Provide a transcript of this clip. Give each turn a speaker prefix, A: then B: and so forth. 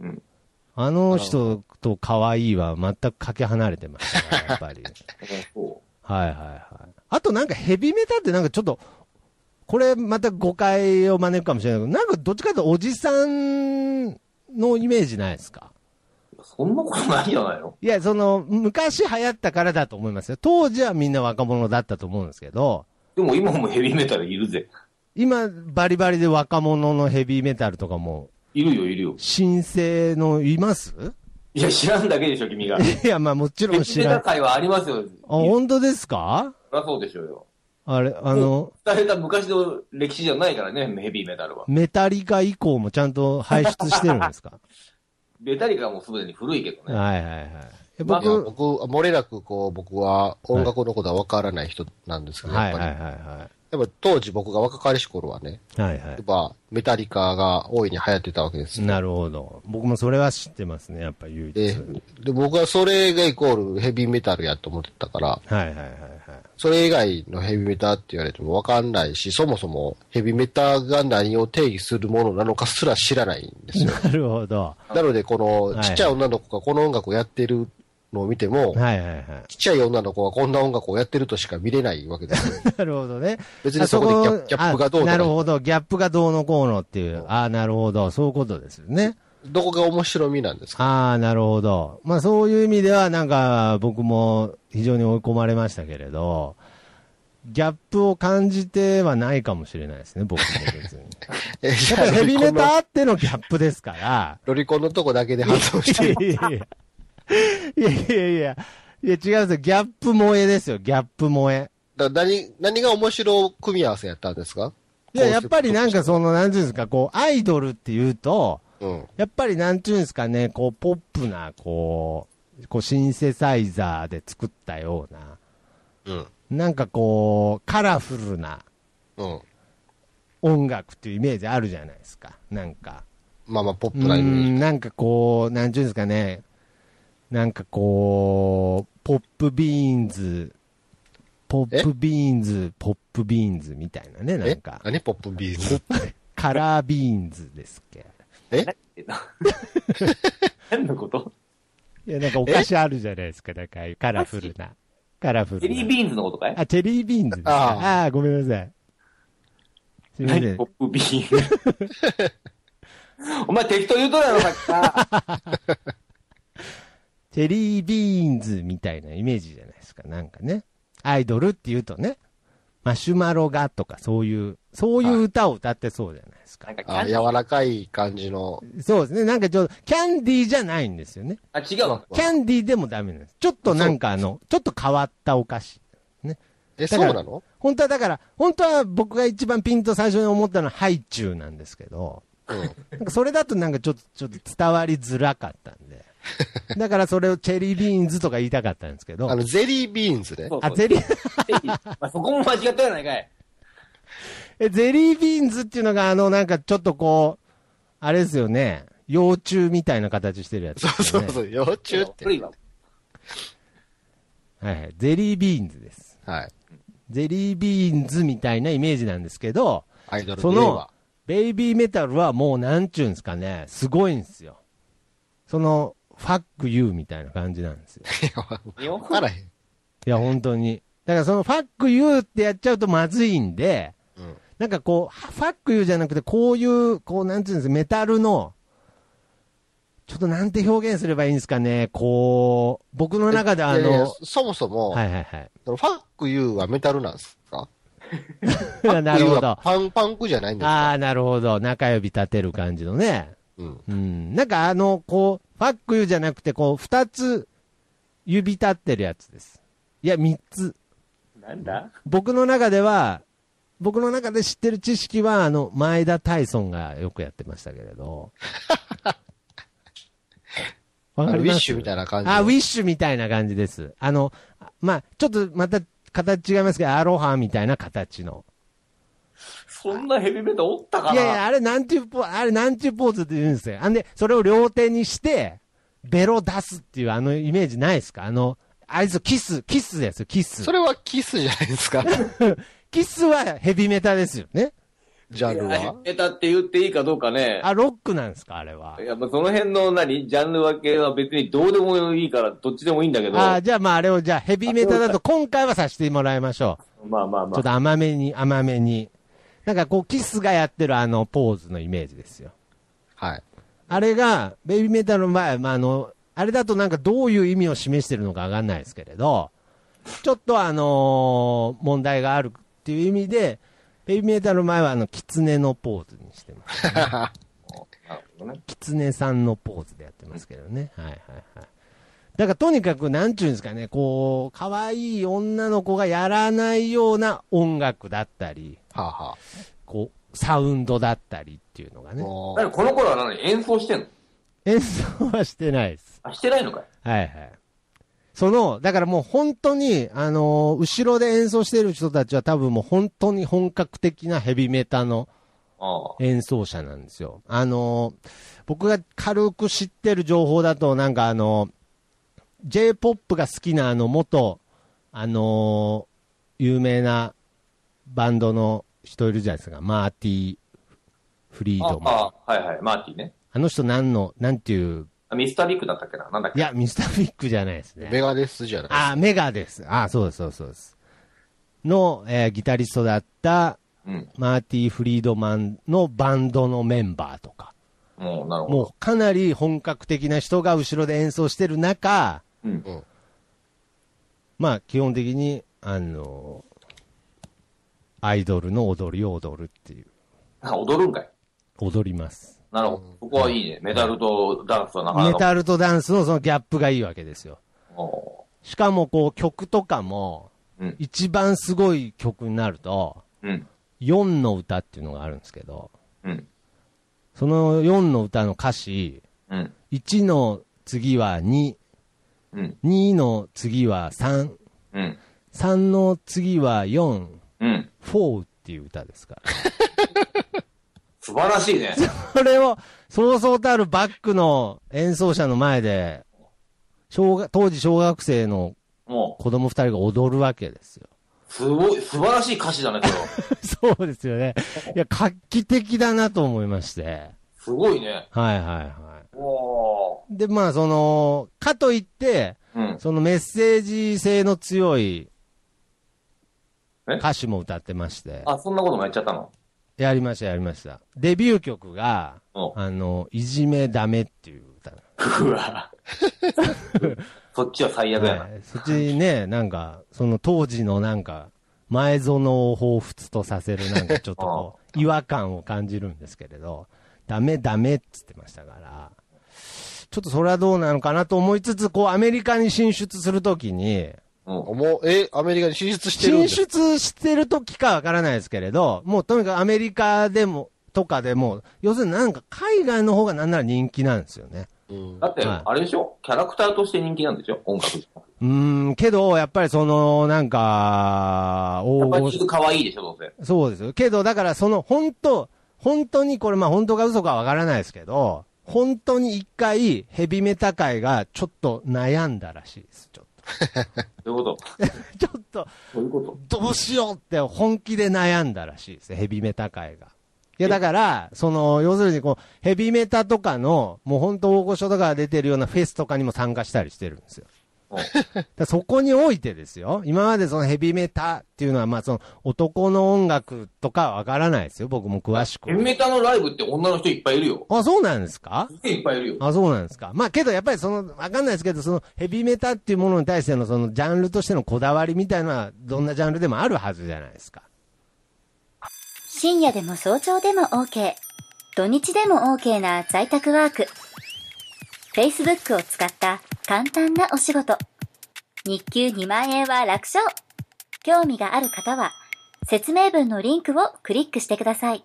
A: うん、
B: あの人と可愛いは全くかけ離れてますやっぱり。はいはいはい。あとなんかヘビメタってなんかちょっと、これまた誤解を招くかもしれないけど、なんかどっちかというとおじさんのイメージないですかそんなことないじゃないのいや、その、昔流行ったからだと思いますよ。当時はみんな若者だったと思うんですけど。でも今もヘビーメタルいるぜ。今、バリバリで若者のヘビーメタルとかもいるよ、いるよ。新生のいますいや、知らんだけでしょ、君が。いや、まあもちろん知らん。会は
A: ありますよ。あ、本
B: 当ですか
A: そそうでしょうよ。
B: あれ、あの。
A: 大変た昔の歴史じゃないからね、ヘビーメタルは。
B: メタリカ以降もちゃんと輩出してるんです
A: か メタリカもすでに古いけど
B: ね。はいはいはい。
A: まあ、僕、漏れなく、こう、僕は音楽のことは分からない人なんですけど、はい、やっぱり。はいはいはい、はい。当時僕が若かりし頃はね、はいはい。やっぱメタリカが大いに流行ってたわけですよ。なるほど。僕もそれは知ってます
B: ね、やっぱ唯一。で、
A: で僕はそれがイコールヘビーメタルやと思ってたから、はいはいはい、はい。それ以外のヘビーメタって言われてもわかんないし、そもそもヘビーメタが何を定義するものなのかすら知らないん
B: ですよ。なるほど。
A: なので、このちっちゃい女の子がこの音楽をやってるのを見ても、はいはいはい、ちっちゃい女の子はこんな音楽をやってるとしか見れないわけですよ、ね。
B: なるほどね。別にそこでギャギャップがどうなるほど、ギャップがどうのこうのっていう、ああ、なるほど、そういうことですよね。
A: どこが面白みなんです
B: かああ、なるほど。まあそういう意味では、なんか僕も非常に追い込まれましたけれど、ギャップを感じてはないかもしれないですね、僕も別に。えヘビメタあってのギャップですから。ロリコンのとこだけで発応してる。いやいやいや。いや、違うんですよ。ギャップ萌えですよ。ギャップ萌え。だ
A: 何、何が面白組み合わせやったんですか
B: いや、やっぱりなんかその、なんていうんですか、こう、アイドルっていうと、うん、やっぱりなんていうんですかね、こう、ポップな、こう、こう、シンセサイザーで作ったような、うん、なんかこう、カラフルな、うん、音楽っていうイメージあるじゃないですか。なんか。まあまあ、ポップなイメージ。なんかこう、なんていうんですかね、なんかこう、ポップビーンズ、ポップビーンズ、ポップビーンズみたいなね、なんか。何ポップビーンズカラービーンズですっけ。え何のこといや、なんかお菓子あるじゃないですか、なんかカラフルな。カラフルな。チェリービーンズのことかいあ、チェリービーンズですああ、ごめんなさい。すみません。ポップビーンズ。お前適当言うとやろ、さっきさ。テリービーンズみたいなイメージじゃないですか、なんかね。アイドルって言うとね、マシュマロがとかそういう、そういう歌を歌ってそうじゃないですか。なんか柔らかい感じの。そうですね。なんかちょっと、キャンディーじゃないんですよね。あ、違うのキャンディーでもダメなんです。ちょっとなんかあの、ちょっと変わったお菓子。ね。え、そうなの本当はだから、本当は僕が一番ピンと最初に思ったのはハイチュウなんですけど、うん、なんかそれだとなんかちょっと、ちょっと伝わりづらかったんで。だからそれをチェリービーンズとか言いたかったんですけど。あの、ゼリービーンズね。そあ、ゼリー。ま
A: あ、そこも間違ったやないかい。
B: え、ゼリービーンズっていうのが、あの、なんかちょっとこう、あれですよね。幼虫みたいな形してるやつ、ね、そうそうそう、
A: 幼虫って。古いわ。
B: はいはい。ゼリービーンズです。はい。ゼリービーンズみたいなイメージなんですけど、アイドルその、ベイビーメタルはもうなんちゅうんですかね、すごいんですよ。その、ファックユーみたいな感じなんですよ。いや、わからへん。いや、本当に。だからそのファックユーってやっちゃうとまずいんで、うん、なんかこう、ファックユーじゃなくて、こういう、こう、なんていうんですメタルの、ちょっとなんて表現すればいいんですかね、こう、僕の中であの、そもそも、はいはいはい。
A: ファックユーはメタルなんですか
B: なるほど。パンパンクじゃないんですかああ、なるほど。中指立てる感じのね。うん。うん。なんかあの、こう、ファックユじゃなくて、こう、二つ、指立ってるやつです。いや、三つ。なんだ僕の中では、僕の中で知ってる知識は、あの、前田タイソンがよくやってましたけれど。ウィッシュみたいな感じあ、ウィッシュみたいな感じです。あの、まあ、ちょっとまた形違いますけど、アロハみたいな形の。
A: そんなヘビメタおったかないやいや、
B: あれなんていうポーズ、あれなんていうポーズって言うんですよ。あんで、それを両手にして、ベロ出すっていうあのイメージないですかあの、あいつキス、キスですよ、キス。それはキスじゃないですか キスはヘビメタですよね。ジャンルはヘビ
A: メタって言っていいかどうかね。あ、
B: ロックなんです
A: かあれは。やっぱその辺の何ジャンル分けは別にどうでもいいから、どっちでもいいんだけど。あじ
B: ゃあまああれをじゃあヘビメタだと今回はさせてもらいましょう。まあまあまあ。ちょっと甘めに、甘めに。なんかこう、キスがやってるあのポーズのイメージですよ。はい。あれが、ベイビーメタルの場合、まあ、あの、あれだとなんかどういう意味を示してるのかわかんないですけれど、ちょっとあのー問題があるっていう意味で、ベイビーメタルの前はあの、狐のポーズにしてます。キツネさんのポーズでやってますけどね。はいはいはい。だからとにかく、なんちゅうんですかね、こう、可愛い女の子がやらないような音楽だったり、はあはあ、こう、サウンドだったりっていうのがね。だか
A: らこの頃は何演奏してんの
B: 演奏はしてないです。あ、してないのかいはいはい。その、だからもう本当に、あのー、後ろで演奏してる人たちは多分もう本当に本格的なヘビメタの演奏者なんですよ。あのー、僕が軽く知ってる情報だと、なんかあのー、J-POP が好きなあの元、あの有名なバンドの人いるじゃないですか。マーティー・フリードマン。ああ、はいはい、マーティーね。あの人何の、なんていう
A: ミスタービッグだったっけななんだっけい
B: や、ミスタービッグじゃないですね。メ
A: ガデスじゃない
B: あ、メガです。あ、そうそうです、そうです。の、えー、ギタリストだった、うん、マーティ・フリードマンのバンドのメンバーとか。もう、なるほど。もう、かなり本格的な人が後ろで演奏してる中、うん、まあ、基本的に、あのー、アイドルの踊りを踊るっていう。
A: あ、踊るんかい
B: 踊ります。
A: なるほど。ここはいいね。メタルとダンスのなメタル
B: とダンスのそのギャップがいいわけですよ。しかもこう曲とかも、一番すごい曲になると、うん、4の歌っていうのがあるんですけど、うん、その4の歌の歌詞、うん、1の次は2、うん、2の次は3、うん、3の次は4、フォーっていう歌ですから。素晴らしいね。それを、そうそうたるバックの演奏者の前で、小学当時小学生の子供二人が踊るわけですよ。すごい、素晴らしい歌詞だね、これ そうですよね。いや、画期的だなと思いまして。すごいね。はいはいはい。で、まあ、その、かといって、うん、そのメッセージ性の強い歌手も歌ってまして。あ、そんなこともやっちゃったのやりました、やりました。デビュー曲が、あの、いじめダメっていう歌。うわ。そっちは最悪やな、はい。そっちね、なんか、その当時のなんか、前園を彷彿とさせるなんかちょっとこう、違和感を感じるんですけれど、ダメダメっつってましたから、ちょっとそれはどうなのかなと思いつつ、こうアメリカに進出するときに、もえ、アメリカに進出してる進出してる時かわからないですけれど、もうとにかくアメリカでも、とかでも、要するになんか海外の方がなんなら人気なんですよね。
A: うんだって、はいあれでしょキャラクターとして人気なんでしょ音楽
B: うーん、けど、やっぱりその、なんか、やっぱり所犬可愛いでしょ、どうせ。そうですよ。けど、だからその、本当本当にこれ、まあ本当か嘘かわからないですけど、本当に一回ヘビメタ界がちょっと悩んだらしいです。どういうこと ちょっと、どういうことどうしようって本気で悩んだらしいですヘビメタ界が。いや、だから、その、要するに、こう、ヘビメタとかの、もう本当大御所とかが出てるようなフェスとかにも参加したりしてるんですよ。そこにおいてですよ。今までそのヘビメタっていうのは、まあその男の音楽とかわからないですよ。僕も詳しく。ヘビメタ
A: のライブって女の人いっぱいいるよ。
B: あ、そうなんですかいっぱいいるよ。あ、そうなんですか。まあけどやっぱりその、わかんないですけど、そのヘビメタっていうものに対してのそのジャンルとしてのこだわりみたいなどんなジャンルでもあるはずじゃないですか。深夜
A: でも早朝でも OK。土日でも OK な在宅ワーク。Facebook を使った簡単なお仕事。日給2万円は楽勝。興味がある方は、説明文のリンクをクリックしてください。